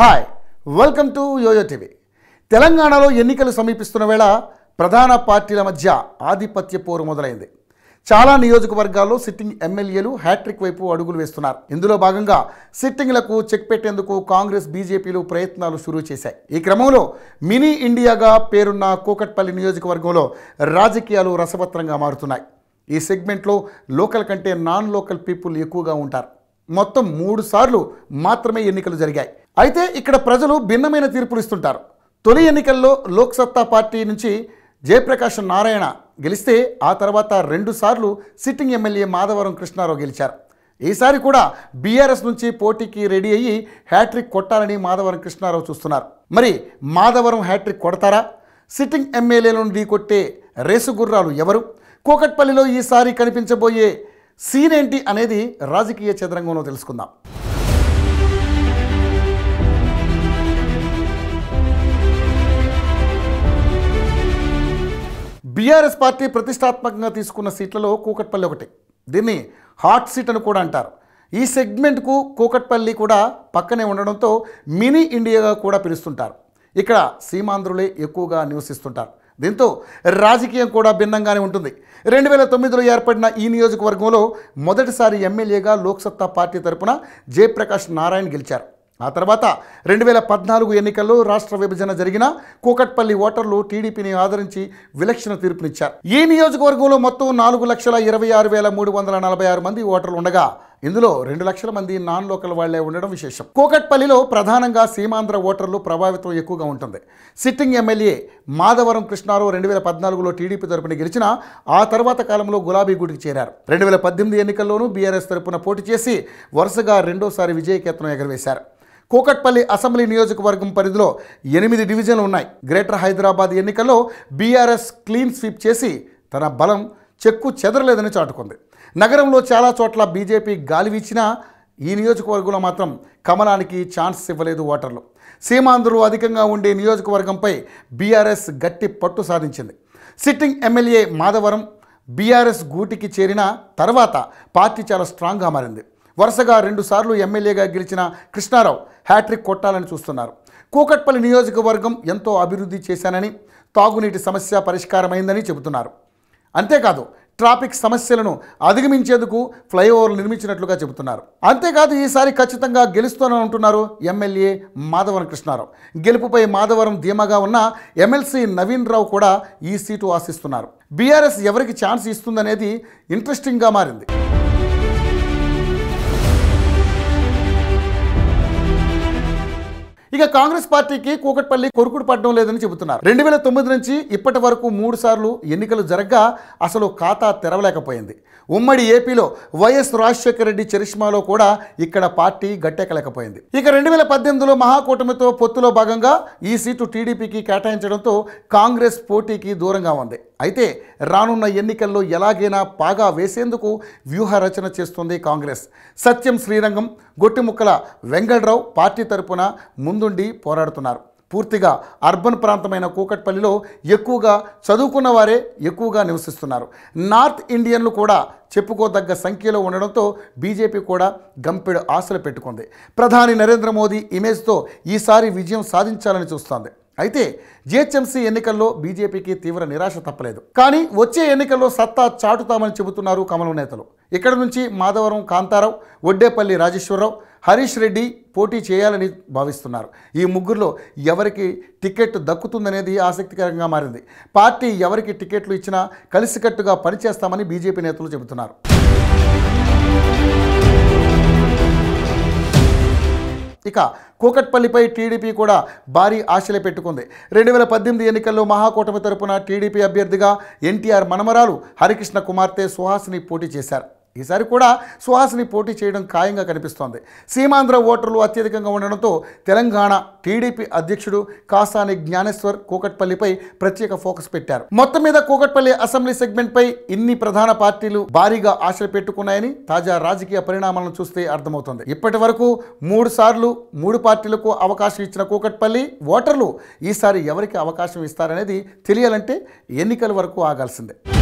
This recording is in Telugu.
hi welcome to YoYo TV తెలంగాణలో ఎన్నికలు సమీపిస్తున్న వేళ ప్రధాన పార్టీల మధ్య ఆధిపత్య పోరు మొదలైంది చాలా నియోజకవర్గాల్లో సిట్టింగ్ ఎమ్మెల్యేలు హ్యాట్రిక్ వైపు అడుగులు వేస్తున్నారు ఇందులో భాగంగా సిట్టింగ్లకు చెక్ పెట్టేందుకు కాంగ్రెస్ బీజేపీలు ప్రయత్నాలు షురూ చేశాయి ఈ క్రమంలో మినీ ఇండియాగా పేరున్న కూకట్పల్లి నియోజకవర్గంలో రాజకీయాలు రసపత్రంగా మారుతున్నాయి ఈ సెగ్మెంట్లో లోకల్ కంటే నాన్ లోకల్ పీపుల్ ఎక్కువగా ఉంటారు మొత్తం మూడు సార్లు మాత్రమే ఎన్నికలు జరిగాయి అయితే ఇక్కడ ప్రజలు భిన్నమైన తీర్పులు ఇస్తుంటారు తొలి ఎన్నికల్లో లోక్సత్తా పార్టీ నుంచి జయప్రకాశ్ నారాయణ గెలిస్తే ఆ తర్వాత రెండుసార్లు సిట్టింగ్ ఎమ్మెల్యే మాధవరం కృష్ణారావు గెలిచారు ఈసారి కూడా బీఆర్ఎస్ నుంచి పోటీకి రెడీ అయ్యి హ్యాట్రిక్ కొట్టాలని మాధవరం కృష్ణారావు చూస్తున్నారు మరి మాధవరం హ్యాట్రిక్ కొడతారా సిట్టింగ్ ఎమ్మెల్యేలను ఢీకొట్టే గుర్రాలు ఎవరు కోకట్పల్లిలో ఈసారి కనిపించబోయే సీన్ ఏంటి అనేది రాజకీయ చదరంగంలో తెలుసుకుందాం బీఆర్ఎస్ పార్టీ ప్రతిష్టాత్మకంగా తీసుకున్న సీట్లలో కూకట్పల్లి ఒకటి దీన్ని హాట్ సీట్ అని కూడా అంటారు ఈ సెగ్మెంట్కు కూకట్పల్లి కూడా పక్కనే ఉండడంతో మినీ ఇండియాగా కూడా పిలుస్తుంటారు ఇక్కడ సీమాంధ్రులే ఎక్కువగా నివసిస్తుంటారు దీంతో రాజకీయం కూడా భిన్నంగానే ఉంటుంది రెండు వేల తొమ్మిదిలో ఏర్పడిన ఈ నియోజకవర్గంలో మొదటిసారి ఎమ్మెల్యేగా లోక్సత్తా పార్టీ తరపున జయప్రకాష్ నారాయణ గెలిచారు ఆ తర్వాత రెండు వేల పద్నాలుగు ఎన్నికల్లో రాష్ట్ర విభజన జరిగిన కూకట్పల్లి ఓటర్లు టీడీపీని ఆదరించి విలక్షణ తీర్పునిచ్చారు ఈ నియోజకవర్గంలో మొత్తం నాలుగు లక్షల ఇరవై ఆరు వేల మూడు వందల నలభై ఆరు మంది ఓటర్లు ఉండగా ఇందులో రెండు లక్షల మంది నాన్ లోకల్ వాళ్లే ఉండడం విశేషం కూకట్పల్లిలో ప్రధానంగా సీమాంధ్ర ఓటర్లు ప్రభావితం ఎక్కువగా ఉంటుంది సిట్టింగ్ ఎమ్మెల్యే మాధవరం కృష్ణారావు రెండు వేల పద్నాలుగులో టీడీపీ తరపున గెలిచిన ఆ తర్వాత కాలంలో గులాబీ గుడికి చేరారు రెండు వేల పద్దెనిమిది ఎన్నికల్లోనూ బీఆర్ఎస్ తరపున పోటీ చేసి వరుసగా రెండోసారి విజయకేతనం ఎగరవేశారు కూకట్పల్లి అసెంబ్లీ నియోజకవర్గం పరిధిలో ఎనిమిది డివిజన్లు ఉన్నాయి గ్రేటర్ హైదరాబాద్ ఎన్నికల్లో బీఆర్ఎస్ క్లీన్ స్వీప్ చేసి తన బలం చెక్కు చెదరలేదని చాటుకుంది నగరంలో చాలా చోట్ల బీజేపీ గాలి వీచినా ఈ నియోజకవర్గంలో మాత్రం కమలానికి ఛాన్స్ ఇవ్వలేదు ఓటర్లు సీమాంధ్రులు అధికంగా ఉండే నియోజకవర్గంపై బీఆర్ఎస్ గట్టి పట్టు సాధించింది సిట్టింగ్ ఎమ్మెల్యే మాధవరం బీఆర్ఎస్ గూటికి చేరిన తర్వాత పార్టీ చాలా స్ట్రాంగ్గా మారింది వరుసగా రెండుసార్లు ఎమ్మెల్యేగా గెలిచిన కృష్ణారావు హ్యాట్రిక్ కొట్టాలని చూస్తున్నారు కూకట్పల్లి నియోజకవర్గం ఎంతో అభివృద్ధి చేశానని తాగునీటి సమస్య పరిష్కారమైందని చెబుతున్నారు అంతేకాదు ట్రాఫిక్ సమస్యలను అధిగమించేందుకు ఫ్లైఓవర్లు నిర్మించినట్లుగా చెబుతున్నారు అంతేకాదు ఈసారి ఖచ్చితంగా గెలుస్తూనే ఉంటున్నారు ఎమ్మెల్యే మాధవరం కృష్ణారావు గెలుపుపై మాధవరం ధీమాగా ఉన్న ఎమ్మెల్సీ నవీన్ రావు కూడా ఈ సీటు ఆశిస్తున్నారు బీఆర్ఎస్ ఎవరికి ఛాన్స్ ఇస్తుందనేది ఇంట్రెస్టింగ్గా మారింది ఇక కాంగ్రెస్ పార్టీకి కూకట్పల్లి కొరుకుడు పడడం లేదని చెబుతున్నారు రెండు వేల తొమ్మిది నుంచి ఇప్పటి వరకు మూడు సార్లు ఎన్నికలు జరగ్గా అసలు ఖాతా తెరవలేకపోయింది ఉమ్మడి ఏపీలో వైఎస్ రాజశేఖర రెడ్డి చరిష్మాలో కూడా ఇక్కడ పార్టీ గట్టెక్కలేకపోయింది ఇక రెండు వేల పద్దెనిమిదిలో మహాకూటమితో పొత్తులో భాగంగా ఈ సీటు టీడీపీకి కేటాయించడంతో కాంగ్రెస్ పోటీకి దూరంగా ఉంది అయితే రానున్న ఎన్నికల్లో ఎలాగైనా పాగా వేసేందుకు వ్యూహరచన చేస్తుంది కాంగ్రెస్ సత్యం శ్రీరంగం గొట్టిముక్కల వెంగళరావు పార్టీ తరపున ముందుండి పోరాడుతున్నారు పూర్తిగా అర్బన్ ప్రాంతమైన కూకట్పల్లిలో ఎక్కువగా చదువుకున్న వారే ఎక్కువగా నివసిస్తున్నారు నార్త్ ఇండియన్లు కూడా చెప్పుకోదగ్గ సంఖ్యలో ఉండడంతో బీజేపీ కూడా గంపెడు ఆశలు పెట్టుకుంది ప్రధాని నరేంద్ర మోదీ ఇమేజ్తో ఈసారి విజయం సాధించాలని చూస్తోంది అయితే జిహెచ్ఎంసీ ఎన్నికల్లో బీజేపీకి తీవ్ర నిరాశ తప్పలేదు కానీ వచ్చే ఎన్నికల్లో సత్తా చాటుతామని చెబుతున్నారు కమలం నేతలు ఇక్కడ నుంచి మాధవరం కాంతారావు ఒడ్డేపల్లి రాజేశ్వరరావు హరీష్ రెడ్డి పోటీ చేయాలని భావిస్తున్నారు ఈ ముగ్గురులో ఎవరికి టికెట్ దక్కుతుందనేది ఆసక్తికరంగా మారింది పార్టీ ఎవరికి టికెట్లు ఇచ్చినా కలిసికట్టుగా పనిచేస్తామని బీజేపీ నేతలు చెబుతున్నారు ఇక కూకట్పల్లిపై టీడీపీ కూడా భారీ ఆశలే పెట్టుకుంది రెండు వేల పద్దెనిమిది ఎన్నికల్లో మహాకూటమి తరపున టీడీపీ అభ్యర్థిగా ఎన్టీఆర్ మనమరాలు హరికృష్ణ కుమార్తె సుహాసిని పోటీ చేశారు ఈసారి కూడా సుహాసిని పోటీ చేయడం ఖాయంగా కనిపిస్తోంది సీమాంధ్ర ఓటర్లు అత్యధికంగా ఉండడంతో తెలంగాణ టీడీపీ అధ్యక్షుడు కాసాని జ్ఞానేశ్వర్ కూకట్పల్లిపై ప్రత్యేక ఫోకస్ పెట్టారు మొత్తం మీద కూకట్పల్లి అసెంబ్లీ సెగ్మెంట్పై ఇన్ని ప్రధాన పార్టీలు భారీగా ఆశలు పెట్టుకున్నాయని తాజా రాజకీయ పరిణామాలను చూస్తే అర్థమవుతుంది ఇప్పటి వరకు మూడు సార్లు మూడు పార్టీలకు అవకాశం ఇచ్చిన కూకట్పల్లి ఓటర్లు ఈసారి ఎవరికి అవకాశం ఇస్తారనేది తెలియాలంటే ఎన్నికల వరకు ఆగాల్సిందే